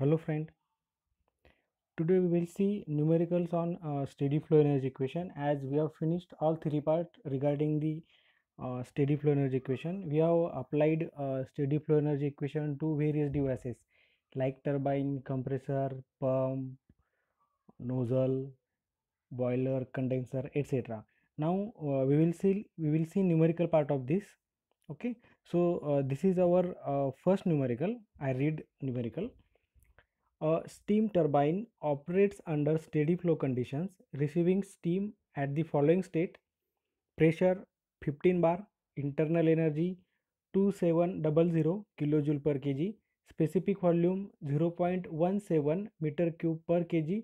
hello friend today we will see numericals on uh, steady flow energy equation as we have finished all three part regarding the uh, steady flow energy equation we have applied uh, steady flow energy equation to various devices like turbine compressor pump nozzle boiler condenser etc now uh, we will see we will see numerical part of this okay so uh, this is our uh, first numerical i read numerical a steam turbine operates under steady flow conditions, receiving steam at the following state pressure 15 bar, internal energy 2700 kilojoule per kg, specific volume 0.17 meter cube per kg,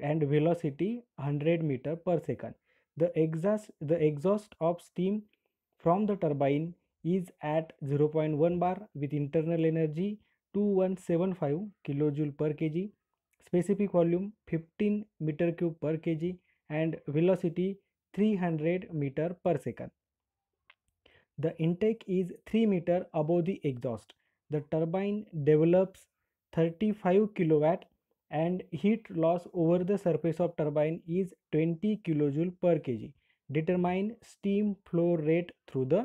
and velocity 100 meter per second. The exhaust, the exhaust of steam from the turbine is at 0.1 bar with internal energy 2175 kilojoule per kg, specific volume 15 meter cube per kg and velocity 300 meter per second. The intake is 3 meter above the exhaust. The turbine develops 35 kilowatt and heat loss over the surface of turbine is 20 kilojoule per kg. Determine steam flow rate through the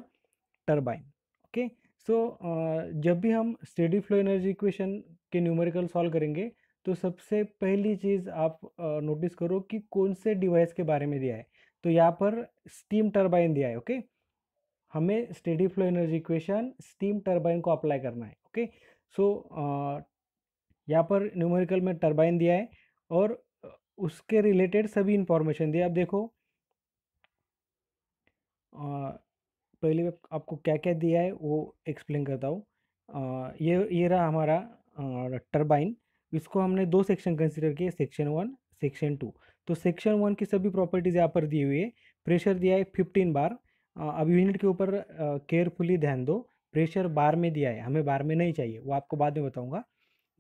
turbine. Okay. So so, जब भी हम steady flow energy equation के numerical solve करेंगे तो सबसे पहली चीज़ आप notice करो कि कौन से डिवाइस के बारे में दिया है तो यहाँ पर स्टीम टर्बाइन दिया है ओके हमें steady flow energy equation steam turbine को अप्लाई करना है ओके सो यहाँ पर न्यूमेरिकल में टर्बाइन दिया है और उसके रिलेटेड सभी इंफॉर्मेशन दिया आप देखो पहले आपको क्या क्या दिया है वो एक्सप्लेन करता हूँ ये ये रहा हमारा टर्बाइन इसको हमने दो सेक्शन कंसिडर किए सेक्शन वन सेक्शन टू तो सेक्शन वन की सभी प्रॉपर्टीज़ यहाँ पर दी हुई है प्रेशर दिया है फिफ्टीन बार अब यूनिट के ऊपर केयरफुली ध्यान दो प्रेशर बार में दिया है हमें बार में नहीं चाहिए वो आपको बाद में बताऊँगा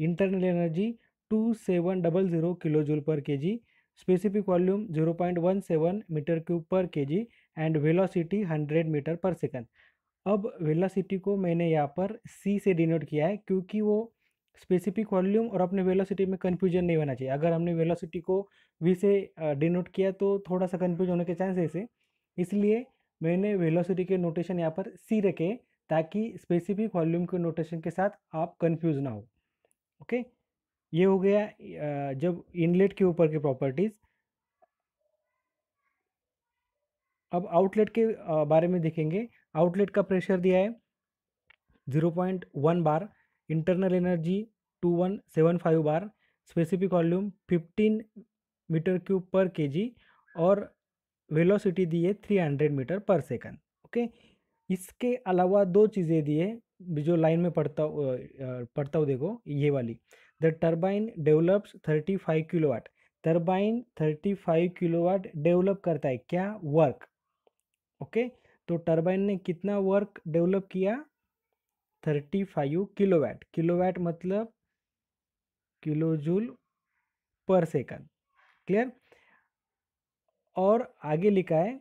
internal energy two seven double zero kilo joule per K G specific volume zero point one seven metre cube per K G and velocity 100 metre per second अब वेलोसिटी को मैंने यहाँ पर सी से डिनोट किया है क्योंकि वो स्पेसिफिक वॉल्यूम और अपने वेलोसिटी में कन्फ्यूजन नहीं होना चाहिए अगर हमने वेलोसिटी को वी से डिनोट किया तो थोड़ा सा कन्फ्यूज होने के चांसेस है इसलिए मैंने वेलोसिटी के नोटेशन यहाँ पर सी रखे ताकि स्पेसिफिक वॉल्यूम के नोटेशन के साथ आप कन्फ्यूज ना हो ओके ये हो गया जब इनलेट के ऊपर की प्रॉपर्टीज़ अब आउटलेट के बारे में देखेंगे आउटलेट का प्रेशर दिया है zero point one bar internal energy two one seven five bar specific volume fifteen metre cube per G और वेलोसिटी दी है three hundred metre per second okay इसके अलावा दो चीज़ें दी है जो लाइन में पढ़ता पढ़ता हूँ देखो ये वाली the turbine develops thirty five kilo watt turbine thirty five kilo watt develop करता है क्या वर्क ओके तो टर्बाइन ने कितना वर्क डेवलप किया थर्टी फाइव किलोवैट किलोवैट मतलब kilo joule per second clear और आगे लिखा है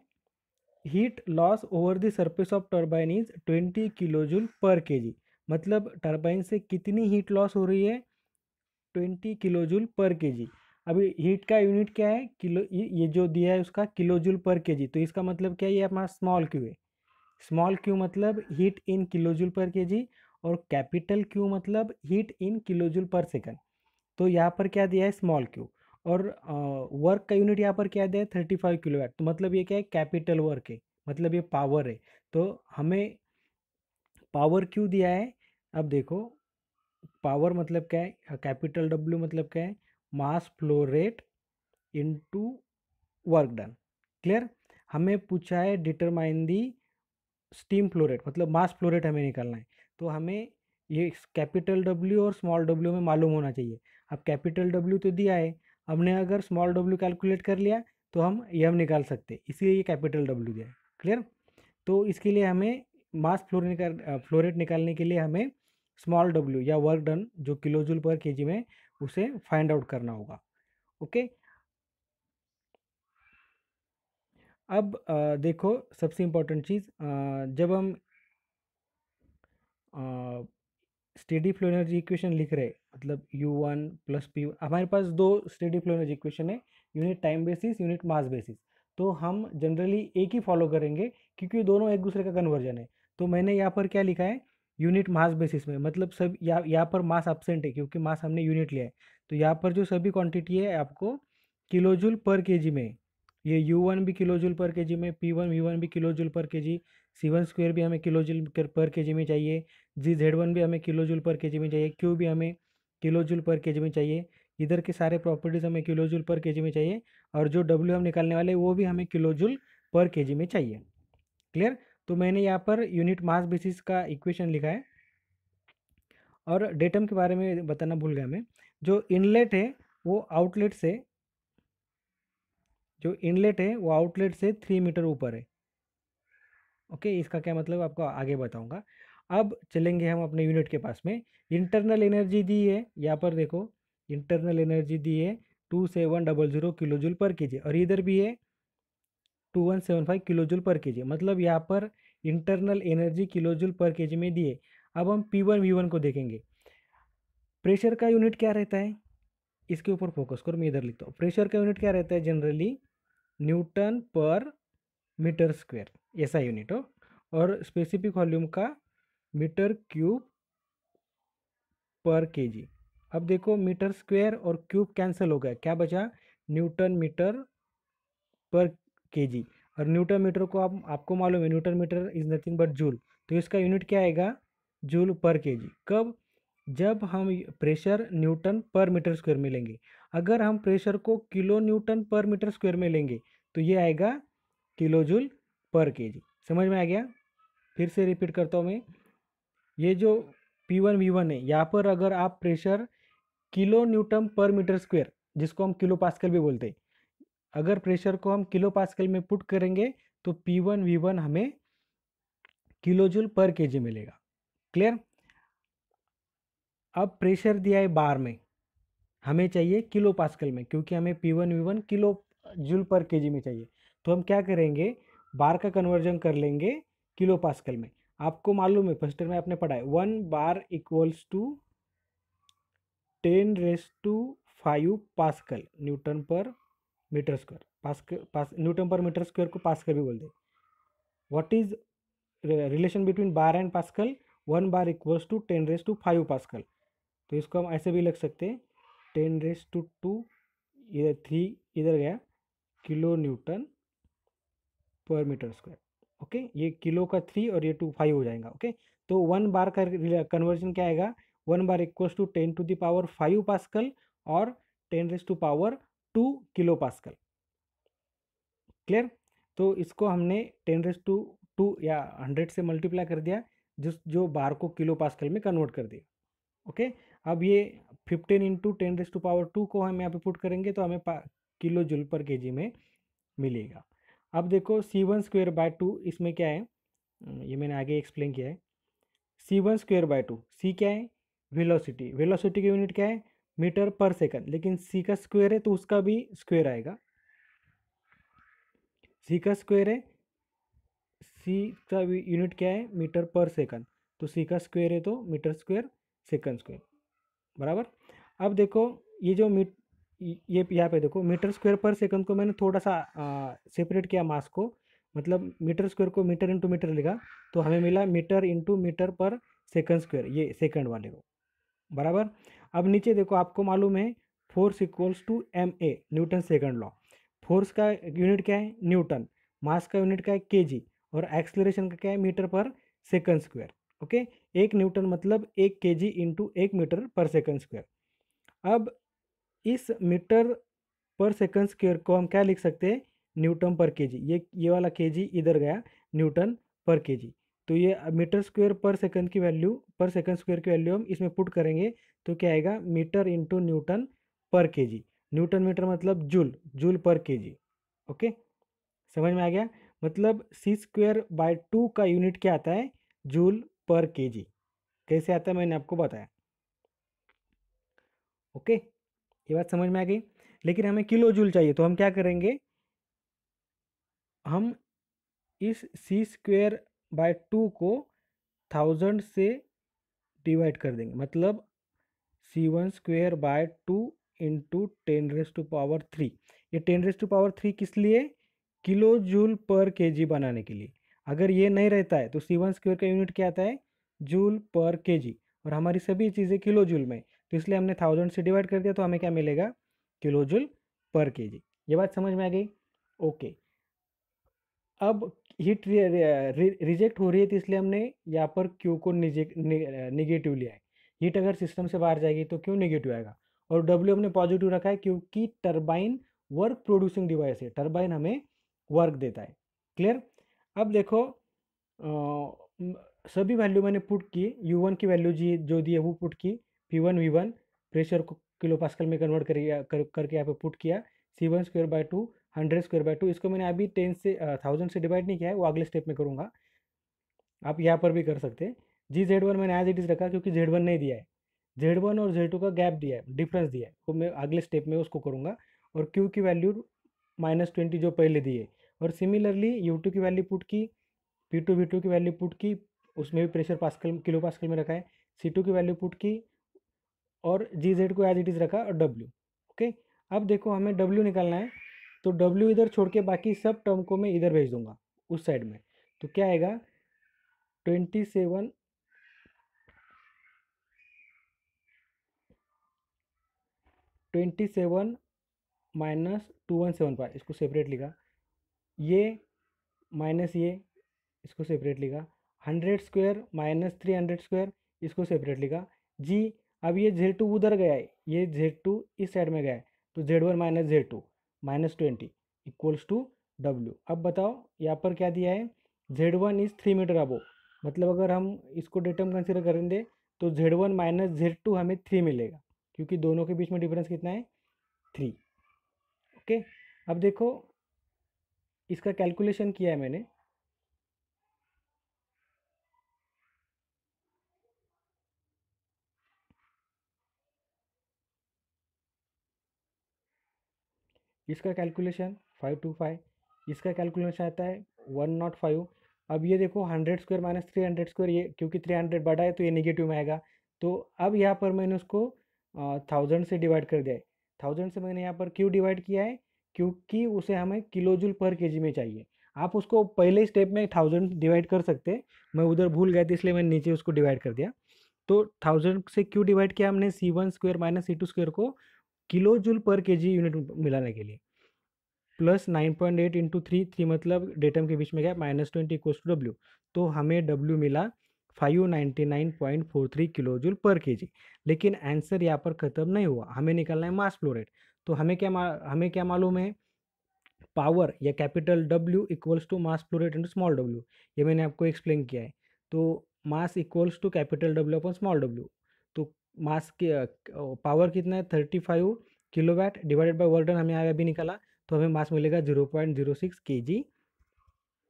heat loss over the surface of turbine is twenty kilo joule per K जी मतलब टर्बाइन से कितनी हीट लॉस हो रही है twenty kilo joule per K जी अभी हीट का यूनिट क्या है किलो ये, जो दिया है उसका kilo joule per K G तो इसका मतलब क्या है ये हमारा स्मॉल क्यू है स्मॉल क्यू मतलब heat in kilo joule per K G और कैपिटल क्यू मतलब heat in kilo joule per second तो यहाँ पर क्या दिया है स्मॉल क्यू और वर्क का यूनिट यहाँ पर क्या दिया है थर्टी फाइव किलो वैट तो मतलब ये क्या है कैपिटल वर्क है मतलब ये पावर है तो हमें पावर क्यू दिया है अब देखो पावर मतलब क्या है कैपिटल डब्ल्यू मतलब क्या है mass flow rate into work done clear हमें पूछा है determine the steam flow rate मतलब मास फ्लो रेट हमें निकालना है तो हमें ये कैपिटल डब्ल्यू और स्मॉल डब्ल्यू में मालूम होना चाहिए अब कैपिटल डब्ल्यू तो दिया है हमने अगर स्मॉल डब्ल्यू कैलकुलेट कर लिया तो हम ये हम निकाल सकते इसीलिए ये कैपिटल डब्ल्यू दिया है क्लियर तो इसके लिए हमें मास फ्लोर निकाल फ्लोरेट निकालने के लिए हमें स्मॉल डब्ल्यू या वर्क डन जो किलोजूल पर के में उसे फाइंड आउट करना होगा ओके अब आ, देखो सबसे इम्पोर्टेंट चीज़ जब हम स्टेडी फ्लो एनर्जी इक्वेशन लिख रहे मतलब यू वन प्लस पी हमारे पास दो स्टेडी फ्लो एनर्जी इक्वेशन है unit time basis unit mass basis तो हम जनरली एक ही फॉलो करेंगे क्योंकि दोनों एक दूसरे का कन्वर्जन है तो मैंने यहाँ पर क्या लिखा है यूनिट मास बेसिस में मतलब सब यहाँ यहाँ पर मास एबसेंट है क्योंकि मास हमने यूनिट लिया है तो यहाँ पर जो सभी क्वांटिटी है आपको किलोजूल पर केजी में ये यू वन भी किलोजूल पर केजी में पी वन वी वन भी kilojoule per KG C one square भी हमें किलोजूल पर केजी में चाहिए जी जेड वन भी हमें किलोजूल पर केजी में चाहिए क्यू भी हमें किलोजूल पर केजी में चाहिए इधर के सारे प्रॉपर्टीज़ हमें किलोजूल पर केजी में चाहिए और जो डब्ल्यू हम निकालने वाले वो भी हमें किलोजूल पर के में चाहिए क्लियर तो मैंने यहाँ पर यूनिट मास बेसिस का इक्वेशन लिखा है और डेटम के बारे में बताना भूल गया मैं जो इनलेट है वो आउटलेट से जो इनलेट है वो आउटलेट से थ्री मीटर ऊपर है ओके इसका क्या मतलब आपको आगे बताऊंगा अब चलेंगे हम अपने यूनिट के पास में इंटरनल एनर्जी दी है यहाँ पर देखो इंटरनल एनर्जी दी है two seven double zero kilo joule per K G और इधर भी है two one seven five kilojoule per K जी मतलब यहाँ पर इंटरनल एनर्जी किलोजुल पर के जी में दिए अब हम पी वन वी वन को देखेंगे प्रेशर का यूनिट क्या रहता है इसके ऊपर फोकस करो मैं इधर लिखता हूँ प्रेशर का यूनिट क्या रहता है generally newton per metre square ऐसा यूनिट हो और स्पेसिफिक वॉल्यूम का metre cube per K G अब देखो मीटर स्क्वेयर और क्यूब कैंसिल हो गया क्या बचा न्यूटन मीटर पर के और न्यूटन मीटर को आप आपको मालूम है newton metre is nothing but joule तो इसका यूनिट क्या आएगा जूल पर के कब जब हम pressure newton per metre square में लेंगे अगर हम प्रेशर को kilo newton per metre square में लेंगे तो ये आएगा किलो जूल पर के समझ में आ गया फिर से रिपीट करता हूँ मैं ये जो पी वन वी वन है यहाँ पर अगर आप pressure kilo newton per metre square जिसको हम किलो पास्कल भी बोलते हैं अगर प्रेशर को हम किलो पास्कल में पुट करेंगे तो पी वन वी वन हमें किलो जूल पर के जी मिलेगा क्लियर अब प्रेशर दिया है बार में हमें चाहिए किलो पास्कल में क्योंकि हमें P one V one kilo joule per K जी में चाहिए तो हम क्या करेंगे बार का कन्वर्जन कर लेंगे किलो पास्कल में आपको मालूम है फर्स्ट में आपने पढ़ा है one bar equals to ten raise to five pascal newton per metre square पास पास न्यूटन पर मीटर स्क्वायर को पास्कल भी बोलते हैं what is relation between bar and pascal one bar equals to ten raise to five pascal तो इसको हम ऐसे भी लिख सकते हैं टेन रेस टू टू इधर थ्री इधर गया kilo newton per metre square okay ये किलो का थ्री और ये टू फाइव हो जाएगा ओके तो वन बार का कन्वर्जन क्या आएगा one bar equals to ten to the power five pascal और ten raise to power two kilo pascal clear तो इसको हमने टेन रेस टू टू या हंड्रेड से मल्टीप्लाई कर दिया जिस जो बार को किलो पास्कल में कन्वर्ट कर दिया ओके अब ये fifteen into ten raise to power two को हम यहाँ पे पुट करेंगे तो हमें किलो जुल पर के में मिलेगा अब देखो C one square by two इसमें क्या है ये मैंने आगे एक्सप्लेन किया है C one square by two C क्या है वेलोसिटी वेलोसिटी की यूनिट क्या है मीटर पर सेकंड लेकिन सी का स्क्वायर है तो उसका भी स्क्वायर आएगा सी का स्क्वायर है सी का यूनिट क्या है मीटर पर सेकंड तो सी का स्क्वायर है तो मीटर स्क्वायर सेकंड स्क्वायर बराबर अब देखो ये जो मीट ये यहाँ पे देखो मीटर स्क्वायर पर सेकंड को मैंने थोड़ा सा सेपरेट किया मास को मतलब मीटर स्क्वायर को मीटर इंटू मीटर लिखा तो हमें मिला metre into metre per second square ये सेकंड वाले को बराबर अब नीचे देखो आपको मालूम है force equals to M A Newton second law force का यूनिट क्या है न्यूटन मास का यूनिट क्या है के और एक्सलरेशन का क्या है metre per second square okay एक न्यूटन मतलब एक के जी इंटू एक मीटर पर सेकंड स्क्वायर अब इस मीटर पर सेकंड स्क्वायर को हम क्या लिख सकते हैं न्यूटन पर के जी ये ये वाला के जी इधर गया न्यूटन पर के जी तो ये मीटर स्क्वायर पर सेकंड की वैल्यू पर सेकंड स्क्वायर की वैल्यू हम इसमें पुट करेंगे तो क्या आएगा metre into newton per K G newton metre मतलब joule joule per K G okay समझ में आ गया मतलब सी स्क्वेयर बाय टू का यूनिट क्या आता है जूल पर के जी कैसे आता है मैंने आपको बताया ओके ये बात समझ में आ गई लेकिन हमें किलो जूल चाहिए तो हम क्या करेंगे हम इस सी स्क्वेयर बाय टू को थाउजेंड से डिवाइड कर देंगे मतलब C one square by two into ten raise to power three ये ten raise to power three किस लिए किलो जूल पर के जी बनाने के लिए अगर ये नहीं रहता है तो सी वन स्क्वेयर का यूनिट क्या आता है जूल पर के जी और हमारी सभी चीज़ें किलो जूल में तो इसलिए हमने थाउजेंड से डिवाइड कर दिया तो हमें क्या मिलेगा kilo joule per K G ये बात समझ में आ गई ओके अब हीट रिजेक्ट हो रही है तो इसलिए हमने यहाँ पर क्यू को निगेटिव लिया है हीट अगर सिस्टम से बाहर जाएगी तो क्यों निगेटिव आएगा और डब्ल्यू हमने पॉजिटिव रखा है क्योंकि टर्बाइन वर्क प्रोड्यूसिंग डिवाइस है टर्बाइन हमें वर्क देता है क्लियर अब देखो आ, सभी वैल्यू मैंने पुट की यू वन की वैल्यू जी जो दी है वो पुट की P one V one pressure को किलो पास्कल में कन्वर्ट कर करके यहाँ पे पुट किया C one square by two hundred square by two इसको मैंने अभी टेन से थाउजेंड से डिवाइड नहीं किया है वो अगले स्टेप में करूँगा आप यहाँ पर भी कर सकते हैं जी जेड वन मैंने एज इट इज़ रखा क्योंकि जेड वन नहीं दिया है जेड वन और जेड टू का गैप दिया है डिफरेंस दिया है वो तो मैं अगले स्टेप में उसको करूँगा और क्यू की वैल्यू माइनस ट्वेंटी जो पहले दी है और सिमिलरली यू टू की वैल्यू पुट की पी टू वी टू की वैल्यू पुट की उसमें भी प्रेशर पास्कल किलो पास्कल में रखा है सी टू की वैल्यू पुट की और जी जेड को एज इट इज़ रखा और डब्ल्यू ओके अब देखो हमें डब्ल्यू निकालना है तो डब्ल्यू इधर छोड़ के बाकी सब टर्म को मैं इधर भेज दूंगा उस साइड में तो क्या आएगा twenty seven twenty seven minus two one seven five इसको सेपरेट लिखा ये माइनस ये इसको सेपरेट लिखा hundred square minus three hundred square इसको सेपरेट लिखा जी अब ये जेड टू उधर गया है ये जेड टू इस साइड में गया है तो Z one minus Z two minus twenty equals to W अब बताओ यहाँ पर क्या दिया है Z one is three metre above मतलब अगर हम इसको डेटम कंसिडर करें दे तो Z one minus Z two हमें थ्री मिलेगा क्योंकि दोनों के बीच में डिफरेंस कितना है थ्री ओके अब देखो इसका कैलकुलेशन किया है मैंने इसका कैलकुलेशन फाइव टू फाइव इसका कैलकुलेशन आता है वन नॉट फाइव अब ये देखो hundred square minus three hundred square ये क्योंकि थ्री हंड्रेड बड़ा है तो ये निगेटिव में आएगा तो अब यहाँ पर मैंने उसको थाउजेंड से डिवाइड कर दिया है थाउजेंड से मैंने यहाँ पर क्यों डिवाइड किया है क्योंकि उसे हमें किलोजुल पर के में चाहिए आप उसको पहले स्टेप में थाउजेंड डिवाइड कर सकते मैं उधर भूल गया था इसलिए मैंने नीचे उसको डिवाइड कर दिया तो थाउजेंड से क्यों डिवाइड किया हमने C one square minus C two square को kilo joule per K G unit मिलाने के लिए plus nine point eight into three three मतलब डेटम के बीच में गया minus twenty equal to W तो हमें डब्ल्यू मिला five ninety nine point four three kilo joule per K जी लेकिन आंसर यहाँ पर ख़त्म नहीं हुआ हमें निकालना है मास फ्लोरेट तो हमें क्या हमें क्या मालूम है पावर या capital W equals to mass flow rate into small W ये मैंने आपको एक्सप्लेन किया है तो mass equals to capital W upon small W mass के पावर कितना है thirty five kilowatt divided by work हमें आगे अभी निकाला तो हमें मास मिलेगा zero zero point K G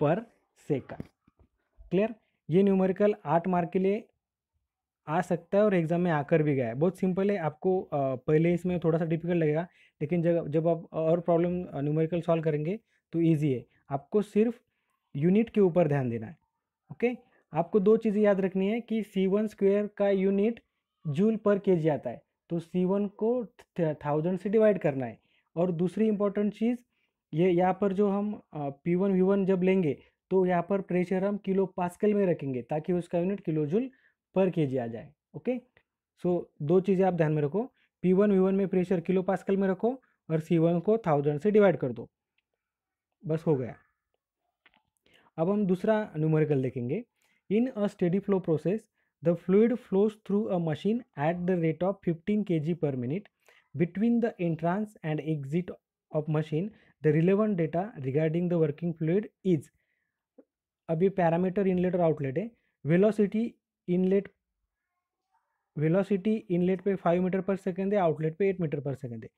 per second clear ये न्यूमेरिकल आठ मार्क के लिए आ सकता है और एग्ज़ाम में आकर भी गया है बहुत सिंपल है आपको पहले इसमें थोड़ा सा डिफिकल्ट लगेगा लेकिन जब जब आप और प्रॉब्लम न्यूमेरिकल सॉल्व करेंगे तो ईजी है आपको सिर्फ यूनिट के ऊपर ध्यान देना है ओके आपको दो चीज़ें याद रखनी है कि सी वन स्क्वेयर का unit joule per K G आता है तो सी वन को थाउजेंड से डिवाइड करना है और दूसरी इंपॉर्टेंट चीज़ ये यहाँ पर जो हम पी वन वी वन जब लेंगे तो यहाँ पर प्रेशर हम किलो पास्कल में रखेंगे ताकि उसका unit kilo joule per K जी आ जाए ओके सो दो चीज़ें आप ध्यान में रखो पी वन वी वन में प्रेशर किलो पास्कल में रखो और सी वन को थाउजेंड से डिवाइड कर दो बस हो गया अब हम दूसरा न्यूमेरिकल देखेंगे in a steady flow process The fluid flows through a machine at the rate of 15 kg per minute. Between the entrance and exit of machine, the relevant data regarding the working fluid is अब ये parameter inlet और outlet है velocity inlet velocity inlet पे five metre per second है outlet पे eight metre per second है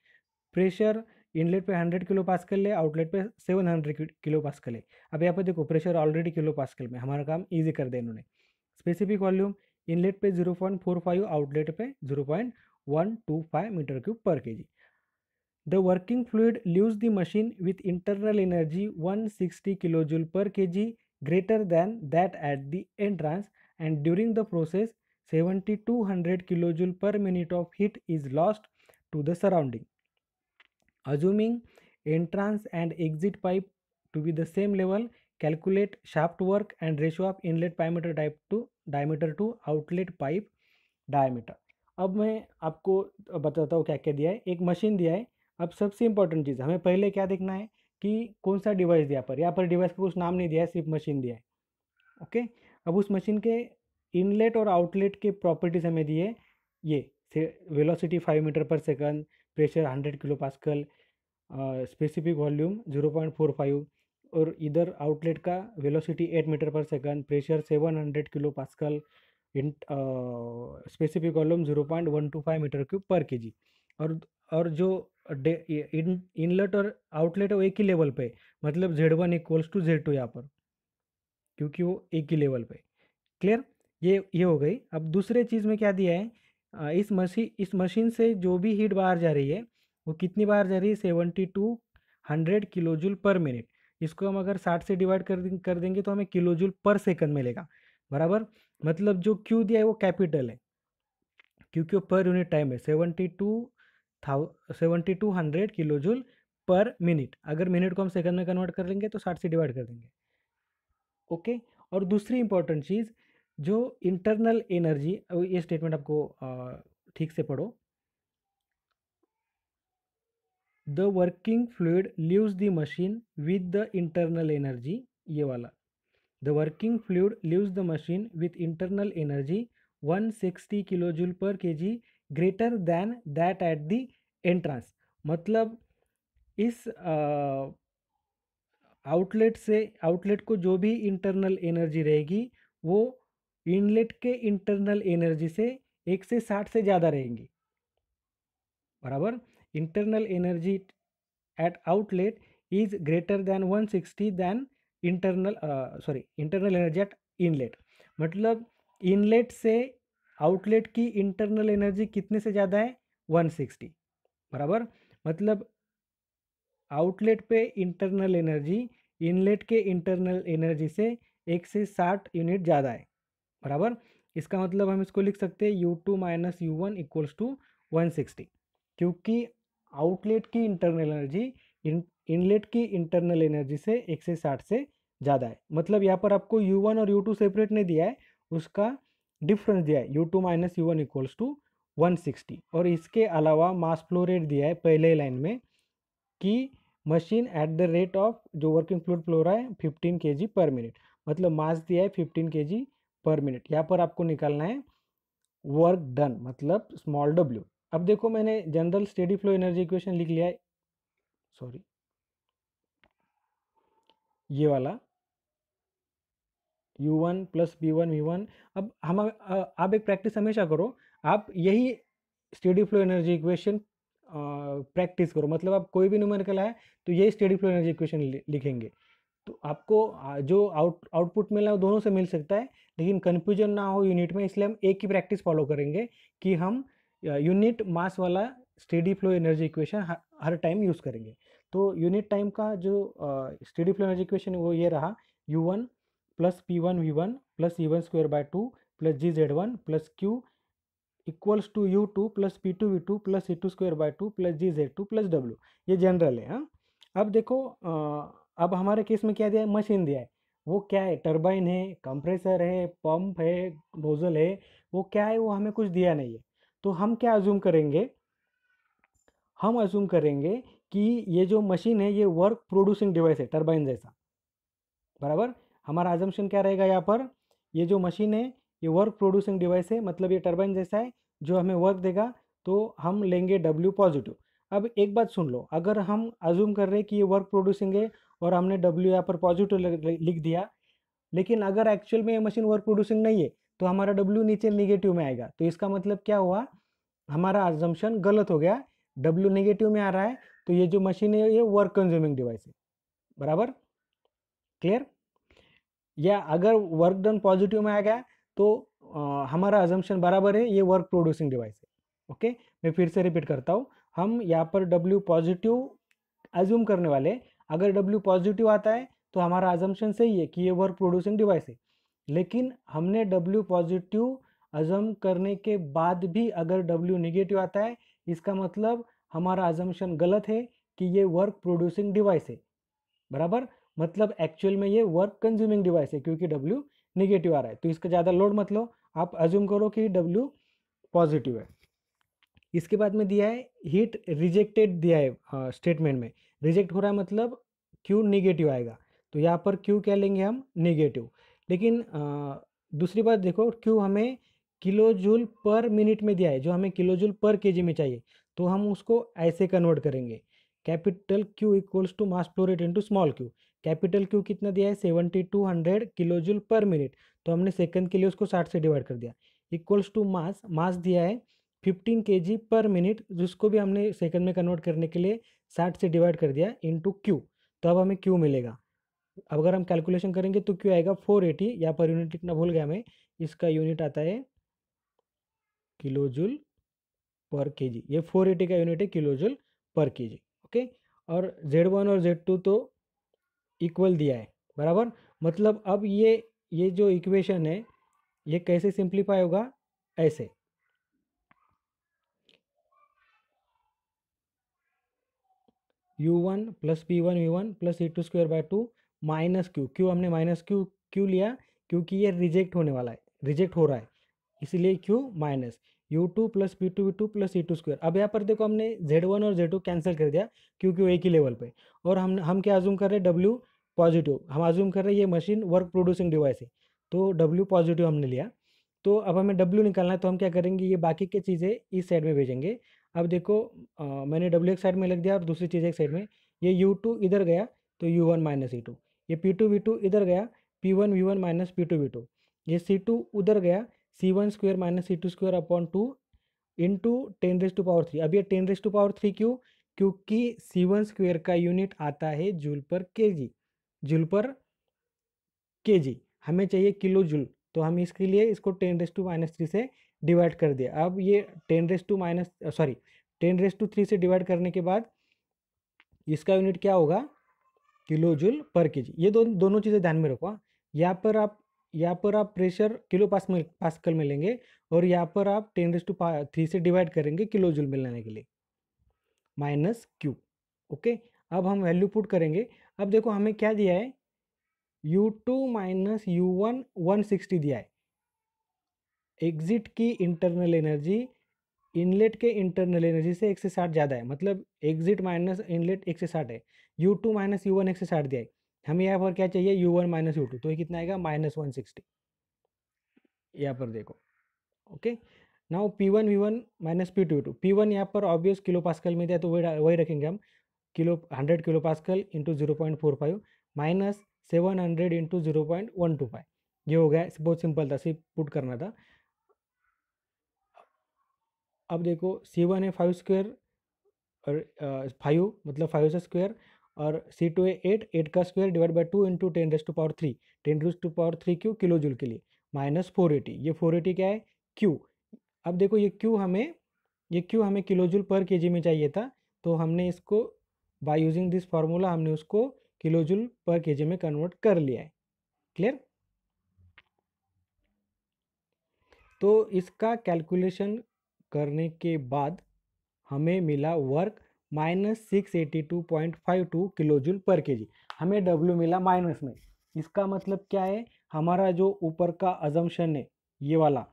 pressure inlet पे hundred kilo पास कर ले आउटलेट पे सेवन हंड्रेड किलो पास्कल है अब यहाँ पे देखो प्रेशर ऑलरेडी किलो पास कर में हमारा काम ईजी कर दिया इन्होंने स्पेसिफिक वॉल्यूम इनलेट पे zero point four five outlet पे zero point one two five metre cube per K G the working fluid leaves the machine with internal energy one sixty kilo joule per K G greater than that at the entrance and during the process 7200 kilojoule per minute of heat is lost to the surrounding assuming entrance and exit pipe to be the same level Calculate shaft work and ratio of inlet diameter type to diameter to outlet pipe diameter. अब मैं आपको बताता हूँ क्या क्या दिया है एक मशीन दिया है अब सबसे इंपॉर्टेंट चीज़ हमें पहले क्या देखना है कि कौन सा डिवाइस दिया पर यहाँ पर डिवाइस का कुछ नाम नहीं दिया है सिर्फ मशीन दिया है ओके अब उस मशीन के इनलेट और आउटलेट के प्रॉपर्टीज़ हमें दिए ये velocity five metre per second pressure hundred kilo pascal specific volume zero point four five और इधर आउटलेट का velocity eight metre per second pressure seven hundred kilo pascal इन specific volume five metre cube per K और और जो इन inlet और outlet वो एक ही लेवल पे मतलब Z one equals to Z two यहाँ पर क्योंकि वो एक ही लेवल पे क्लियर ये ये हो गई अब दूसरे चीज़ में क्या दिया है इस मशीन इस मशीन से जो भी हीट बाहर जा रही है वो कितनी बार जा रही है seventy two hundred kilo per minute इसको हम अगर साठ से डिवाइड कर कर देंगे तो हमें किलोजूल पर सेकंड मिलेगा बराबर मतलब जो क्यू दिया है वो कैपिटल है क्योंकि वो पर यूनिट टाइम है सेवेंटी टू थाउ seventy two hundred kilo joule per minute अगर मिनट को हम सेकंड में कन्वर्ट कर लेंगे तो साठ से डिवाइड कर देंगे ओके और दूसरी इंपॉर्टेंट चीज़ जो इंटरनल एनर्जी ये स्टेटमेंट आपको ठीक से पढ़ो the working fluid leaves the machine with the internal energy ये वाला the working fluid leaves the machine with internal energy 160 kilo joule per K G greater than that at the entrance मतलब इस outlet से outlet को जो भी internal energy रहेगी वो इनलेट के इंटरनल एनर्जी से एक से साठ से ज़्यादा रहेंगी बराबर internal energy at outlet is greater than 160 than internal sorry internal energy at inlet मतलब इनलेट से आउटलेट की इंटरनल एनर्जी कितने से ज़्यादा है 160 बराबर मतलब आउटलेट पे इंटरनल एनर्जी इनलेट के इंटरनल एनर्जी से एक से साठ यूनिट ज़्यादा है बराबर इसका मतलब हम इसको लिख सकते हैं U two minus U one equals to one sixty क्योंकि आउटलेट की इंटरनल एनर्जी इन इनलेट की इंटरनल एनर्जी से एक से साठ से ज़्यादा है मतलब यहाँ पर आपको यू वन और यू टू सेपरेट नहीं दिया है उसका डिफरेंस दिया है U two minus U one equals to one sixty और इसके अलावा मास फ्लो रेट दिया है पहले लाइन में कि machine at the rate of जो वर्किंग फ्लूड फ्लो रहा है फिफ्टीन के जी पर मिनट मतलब मास दिया है फिफ्टीन के जी पर मिनट यहाँ पर आपको निकालना है वर्क डन मतलब स्मॉल डब्ल्यू अब देखो मैंने general steady flow energy equation लिख लिया है सॉरी ये वाला U one plus B one V one अब हम आप एक प्रैक्टिस हमेशा करो आप यही steady flow energy equation practice करो मतलब आप कोई भी न्यूमेरिकल लाए तो यही स्टेडी फ्लो एनर्जी इक्वेशन लिखेंगे तो आपको जो आउट आउटपुट रहा है दोनों से मिल सकता है लेकिन कन्फ्यूजन ना हो यूनिट में इसलिए हम एक ही प्रैक्टिस फॉलो करेंगे कि हम यूनिट मास वाला स्टेडी फ्लो एनर्जी इक्वेशन हर टाइम यूज़ करेंगे तो यूनिट टाइम का जो स्टेडी फ्लो एनर्जी इक्वेशन वो ये रहा U one plus P one V one plus E one square by two plus G Z one plus Q equals to U two plus P two V two plus E two square by two plus G Z two plus W ये general है हाँ अब देखो अब हमारे case में क्या दिया है मशीन दिया है वो क्या है टर्बाइन है कंप्रेसर है पंप है नोजल है वो क्या है वो हमें कुछ दिया नहीं है तो हम क्या अज्यूम करेंगे हम अज्यूम करेंगे कि ये जो मशीन है ये वर्क प्रोड्यूसिंग डिवाइस है टर्बाइन जैसा बराबर हमारा आजम्पन क्या रहेगा यहाँ पर ये जो मशीन है ये वर्क प्रोड्यूसिंग डिवाइस है मतलब ये टर्बाइन जैसा है जो हमें वर्क देगा तो हम लेंगे डब्ल्यू पॉजिटिव अब एक बात सुन लो अगर हम अज्यूम कर रहे हैं कि ये वर्क प्रोड्यूसिंग है और हमने डब्ल्यू यहाँ पर पॉजिटिव लिख दिया लेकिन अगर एक्चुअल में ये मशीन वर्क प्रोड्यूसिंग नहीं है तो हमारा डब्ल्यू नीचे निगेटिव में आएगा तो इसका मतलब क्या हुआ हमारा आजम्पन गलत हो गया डब्ल्यू नेगेटिव में आ रहा है तो ये जो मशीन है ये वर्क कंज्यूमिंग डिवाइस है बराबर क्लियर या अगर वर्क डन पॉजिटिव में आ गया तो आ, हमारा अजम्पन बराबर है ये वर्क प्रोड्यूसिंग डिवाइस है ओके मैं फिर से रिपीट करता हूँ हम यहाँ पर डब्ल्यू पॉजिटिव एज्यूम करने वाले अगर डब्ल्यू पॉजिटिव आता है तो हमारा अजम्पन सही है कि ये वर्क प्रोड्यूसिंग डिवाइस है लेकिन हमने W पॉजिटिव अजम करने के बाद भी अगर W निगेटिव आता है इसका मतलब हमारा अजम्पन गलत है कि ये वर्क प्रोड्यूसिंग डिवाइस है बराबर मतलब एक्चुअल में ये वर्क कंज्यूमिंग डिवाइस है क्योंकि W निगेटिव आ रहा है तो इसका ज़्यादा लोड मत लो आप अज्यूम करो कि W पॉजिटिव है इसके बाद में दिया है हीट रिजेक्टेड दिया है स्टेटमेंट में रिजेक्ट हो रहा है मतलब क्यू निगेटिव आएगा तो यहाँ पर क्यू क्या लेंगे हम निगेटिव लेकिन दूसरी बात देखो क्यों हमें किलो जूल पर मिनट में दिया है जो हमें किलो जूल पर के में चाहिए तो हम उसको ऐसे कन्वर्ट करेंगे capital Q equals to mass flow rate into small Q capital Q कितना दिया है seventy two hundred kilo joule per minute तो हमने सेकंड के लिए उसको साठ से डिवाइड कर दिया इक्वल्स टू मास मास दिया है फिफ्टीन के जी पर मिनट जिसको भी हमने सेकंड में कन्वर्ट करने के लिए साठ से डिवाइड कर दिया इंटू क्यू तो अब हमें क्यू मिलेगा अब अगर हम कैलकुलेशन करेंगे तो क्यों आएगा फोर एटी या पर यूनिट लिखना भूल गया मैं इसका यूनिट आता है kilo joule per K G ये फोर एटी का यूनिट है kilo joule per K G okay और जेड वन और जेड टू तो इक्वल दिया है बराबर मतलब अब ये ये जो इक्वेशन है ये कैसे सिंप्लीफाई होगा ऐसे U one plus P one U one plus E two square by two minus Q क्यों हमने माइनस क्यू क्यों लिया क्योंकि ये रिजेक्ट होने वाला है रिजेक्ट हो रहा है इसीलिए Q minus U two plus P two V two plus E two square अब यहाँ पर देखो हमने जेड वन और जेड टू कैंसिल कर दिया क्योंकि वो एक ही लेवल पे और हम हम क्या आजूम कर रहे हैं डब्ल्यू पॉजिटिव हम आज़ूम कर रहे हैं ये मशीन वर्क प्रोड्यूसिंग डिवाइस है तो डब्ल्यू पॉजिटिव हमने लिया तो अब हमें डब्ल्यू निकालना है तो हम क्या करेंगे ये बाकी के चीज़ें इस साइड में भेजेंगे अब देखो आ, मैंने डब्ल्यू एक साइड में लग दिया और दूसरी चीज़ एक साइड में ये यू टू इधर गया तो U one minus E two ये पी टू वी टू इधर गया P one V one minus P two V two ये सी टू उधर गया C one square minus C two square upon two in two ten raise to power three अब ये ten raise to power three क्यों क्योंकि C one square का unit आता है जूल पर के जी जूल पर के जी हमें चाहिए kilo joule तो हम इसके लिए इसको ten raise to minus three से डिवाइड कर दिया अब ये ten raise to minus sorry ten raise to three से डिवाइड करने के बाद इसका यूनिट क्या होगा kilo joule per K G ये दोनों दोनों चीज़ें ध्यान में रखो हाँ। यहाँ पर आप यहाँ पर आप प्रेशर किलो पास में कल में लेंगे और यहाँ पर आप टेन रेस टू थ्री से डिवाइड करेंगे किलो जूल मिलाने के लिए माइनस क्यू ओके अब हम वैल्यू पुट करेंगे अब देखो हमें क्या दिया है U two minus U one one sixty दिया है एग्जिट की इंटरनल एनर्जी इनलेट के इंटरनल एनर्जी से एक से साठ ज़्यादा है मतलब एग्जिट माइनस इनलेट एक से साठ है U two minus U one एक से साठ दिया है हमें यहाँ पर क्या चाहिए U one minus U two तो ये कितना आएगा माइनस वन सिक्सटी यहाँ पर देखो okay now P one V one minus P two two P one यहाँ पर ऑब्वियस किलो पास्कल में दिया तो वही वही रखेंगे हम kilo hundred kilo pascal into zero point four five minus seven hundred into zero point one two five ये हो गया बहुत सिंपल था सिर्फ पुट करना था अब देखो सी वन है फाइव स्क्वेयर और फाइव मतलब फाइव से स्क्वायर और सी टू है एट एट का square divide by two into ten raise to power three ten raise to power three Q kilo joule के लिए माइनस फोर एटी ये फोर एटी क्या है क्यू अब देखो ये क्यू हमें ये क्यू हमें किलो जूल पर के में चाहिए था तो हमने इसको बाय यूजिंग दिस फार्मूला हमने उसको किलो जूल पर के में कन्वर्ट कर लिया है क्लियर तो इसका कैलकुलेशन करने के बाद हमें मिला work minus six eighty two point five two kilo joule per K जी हमें डब्ल्यू मिला माइनस में इसका मतलब क्या है हमारा जो ऊपर का अजम्पन है ये वाला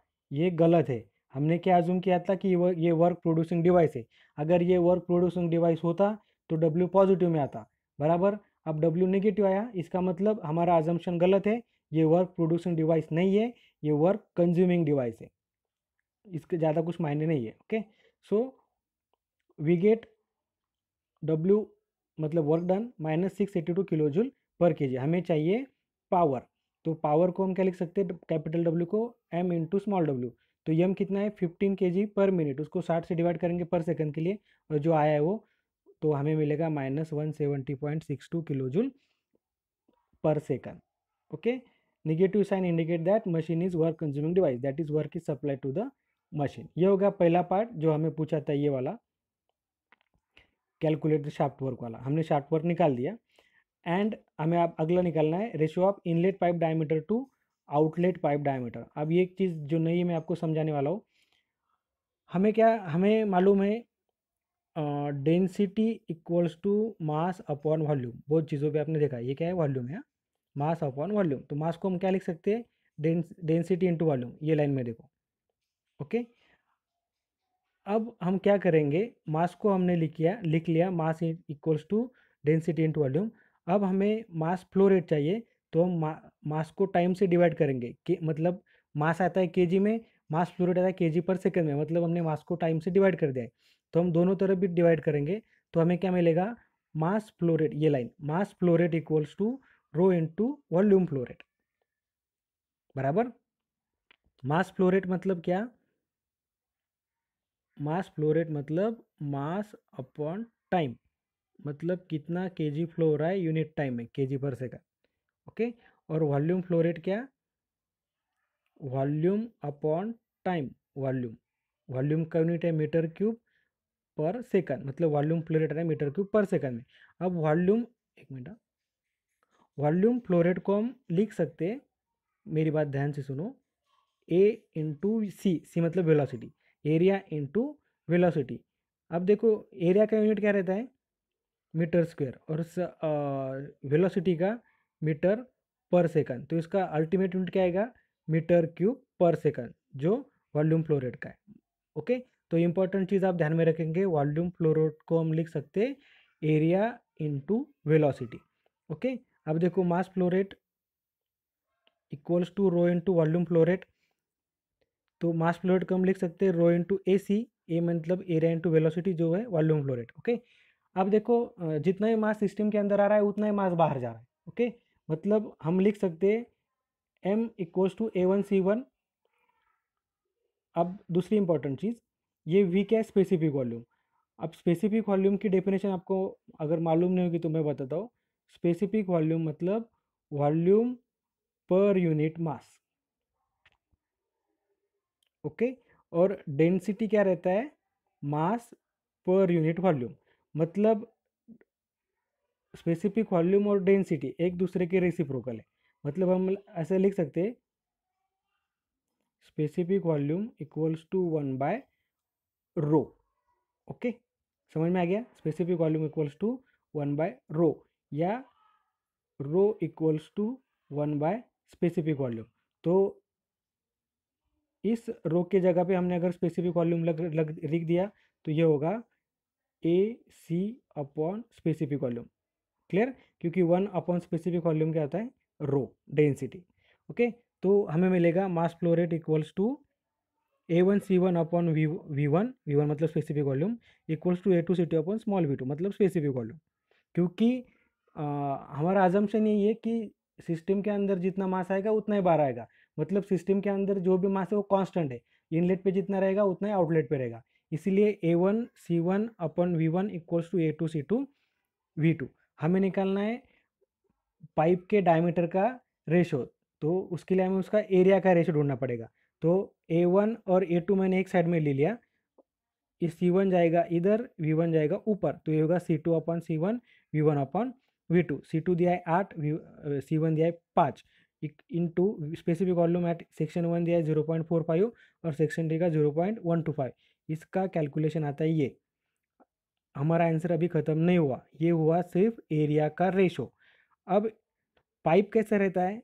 ये गलत है हमने क्या अजूम किया था कि ये वर्क प्रोड्यूसिंग डिवाइस है अगर ये वर्क प्रोड्यूसिंग डिवाइस होता तो डब्ल्यू पॉजिटिव में आता बराबर अब डब्ल्यू नेगेटिव आया इसका मतलब हमारा अजम्पन गलत है ये वर्क प्रोड्यूसिंग डिवाइस नहीं है ये वर्क कंज्यूमिंग डिवाइस है इसके ज़्यादा कुछ मायने नहीं है okay so we get W मतलब work done minus six eighty two kilo joule per K जी हमें चाहिए पावर तो पावर को हम क्या लिख सकते हैं कैपिटल डब्ल्यू को एम इंटू स्मॉल डब्ल्यू तो यम कितना है फिफ्टीन के जी पर मिनट उसको साठ से डिवाइड करेंगे पर सेकंड के लिए और जो आया है वो तो हमें मिलेगा minus one seventy point six two kilo joule per second okay negative sign indicate that machine is work consuming device that is work is supply to the machine ये हो गया पहला पार्ट जो हमें पूछा था ये वाला कैलकुलेटर शाफ्ट वर्क वाला हमने शाफ्ट वर्क निकाल दिया एंड हमें आप अगला निकालना है ratio of inlet pipe diameter to outlet pipe diameter अब ये एक चीज़ जो नई है मैं आपको समझाने वाला हूँ हमें क्या हमें मालूम है density equals to mass upon volume बहुत चीज़ों पे आपने देखा ये क्या है वॉल्यूम है हाँ। मास अपॉन वॉल्यूम तो मास को हम क्या लिख सकते हैं डेंसिटी इंटू वॉल्यूम ये लाइन में देखो ओके अब हम क्या करेंगे मास को हमने लिख लिया लिख लिया mass equals to density into volume अब हमें मास फ्लो रेट चाहिए तो हम मा, मास को टाइम से डिवाइड करेंगे के, मतलब मास आता है के में मास फ्लो रेट आता है के पर सेकेंड में मतलब हमने मास को टाइम से डिवाइड कर दिया है तो हम दोनों तरफ भी डिवाइड करेंगे तो हमें क्या मिलेगा मास फ्लो रेट ये line mass flow rate equals to rho into volume flow rate बराबर मास फ्लो रेट मतलब क्या मास फ्लो रेट मतलब मास अपॉन टाइम मतलब कितना के जी फ्लो हो रहा है यूनिट टाइम में K G per second okay और वॉल्यूम फ्लो रेट क्या volume upon time volume volume का यूनिट है मीटर क्यूब पर सेकंड मतलब वॉल्यूम फ्लो रेट है मीटर क्यूब पर सेकंड में अब वॉल्यूम एक मिनट हाँ, वॉल्यूम फ्लो रेट को हम लिख सकते मेरी बात ध्यान से सुनो ए इंटू सी सी मतलब वेलोसिटी एरिया इंटू वेलोसिटी अब देखो एरिया का यूनिट क्या रहता है मीटर स्क्वायर और वेलोसिटी का मीटर पर सेकंड तो इसका अल्टीमेट यूनिट क्या आएगा मीटर क्यूब पर सेकंड जो वॉल्यूम फ्लो रेट का है ओके तो इंपॉर्टेंट चीज़ आप ध्यान में रखेंगे वॉल्यूम फ्लो रेट को हम लिख सकते एरिया इंटू वेलोसिटी ओके अब देखो mass flow rate equals to rho into volume flow rate तो मास फ्लो रेट को हम लिख सकते हैं रो इंटू ए सी ए मतलब एरिया इंटू वेलोसिटी जो है वॉल्यूम फ्लो रेट ओके अब देखो जितना ही मास सिस्टम के अंदर आ रहा है उतना ही मास बाहर जा रहा है ओके मतलब हम लिख सकते हैं M equals to A one C one अब दूसरी इंपॉर्टेंट चीज़ ये वी क्या है स्पेसिफिक वॉल्यूम अब स्पेसिफिक वॉल्यूम की डेफिनेशन आपको अगर मालूम नहीं होगी तो मैं बताता हूँ स्पेसिफिक वॉल्यूम मतलब volume per unit mass okay और डेंसिटी क्या रहता है मास पर यूनिट वॉल्यूम मतलब स्पेसिफिक वॉल्यूम और डेंसिटी एक दूसरे के रेसिप्रोकल है मतलब हम ऐसे लिख सकते specific volume equals to one by rho okay समझ में आ गया specific volume equals to one by rho या rho equals to one by specific volume तो इस रो के जगह पे हमने अगर स्पेसिफिक वॉल्यूम लग लग लिख दिया तो ये होगा A C upon specific volume clear क्योंकि वन अपॉन स्पेसिफिक वॉल्यूम क्या आता है रो डेंसिटी ओके तो हमें मिलेगा mass flow rate equals to A one C one upon V V one V one मतलब specific volume equals to A two C two upon small V two मतलब specific volume क्योंकि आ, हमारा आजमशन यही है कि सिस्टम के अंदर जितना मास आएगा उतना ही बार आएगा मतलब सिस्टम के अंदर जो भी मास है वो कांस्टेंट है इनलेट पे जितना रहेगा उतना ही आउटलेट पे रहेगा इसीलिए A one C one upon V one equals to A two C two V two हमें निकालना है पाइप के डायमीटर का रेशो तो उसके लिए हमें उसका एरिया का रेशो ढूंढना पड़ेगा तो ए वन और ए टू मैंने एक साइड में ले लिया ये सी वन जाएगा इधर वी वन जाएगा ऊपर तो ये होगा C two upon C one V one upon V two C two दिया है आठ वी सी वन दिया है पाँच into specific volume at section one दिया है जीरो पॉइंट फोर फाइव और सेक्शन थ्री का zero point one two five इसका कैलकुलेशन आता है ये हमारा आंसर अभी ख़त्म नहीं हुआ ये हुआ सिर्फ एरिया का रेशो अब पाइप कैसा रहता है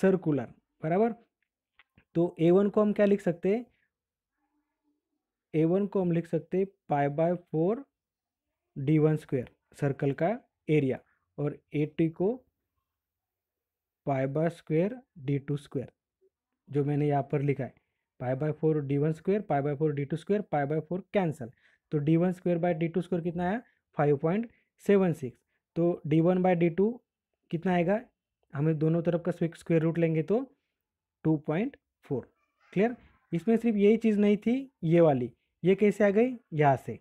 सर्कुलर बराबर तो ए वन को हम क्या लिख सकते हैं ए वन को हम लिख सकते हैं pi by four D one square circle का एरिया और ए टी को pi by square D two square जो मैंने यहाँ पर लिखा है pi by four D one square pi by four D two square pi by four cancel तो D one square by D two square कितना आया फाइव पॉइंट सेवन सिक्स तो D one by D two कितना आएगा हमें दोनों तरफ का स्क्वेयर रूट लेंगे तो टू पॉइंट फोर क्लियर इसमें सिर्फ यही चीज़ नहीं थी ये वाली ये कैसे आ गई यहाँ से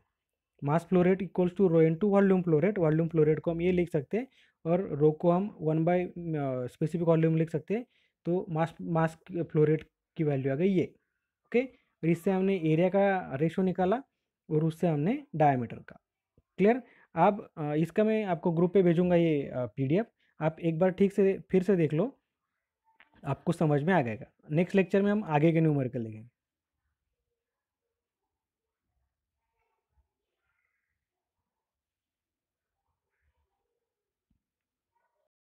mass flow rate equals to rho into volume flow rate volume flow rate को हम ये लिख सकते हैं और रो को हम वन बाय स्पेसिफिक वॉल्यूम लिख सकते हैं तो मास मास फ्लोरेट की वैल्यू आ गई ये ओके और इससे हमने एरिया का रेशो निकाला और उससे हमने डायमीटर का क्लियर आप इसका मैं आपको ग्रुप पे भेजूंगा ये पीडीएफ आप एक बार ठीक से फिर से देख लो आपको समझ में आ जाएगा नेक्स्ट लेक्चर में हम आगे के न्यूमर कर लेंगे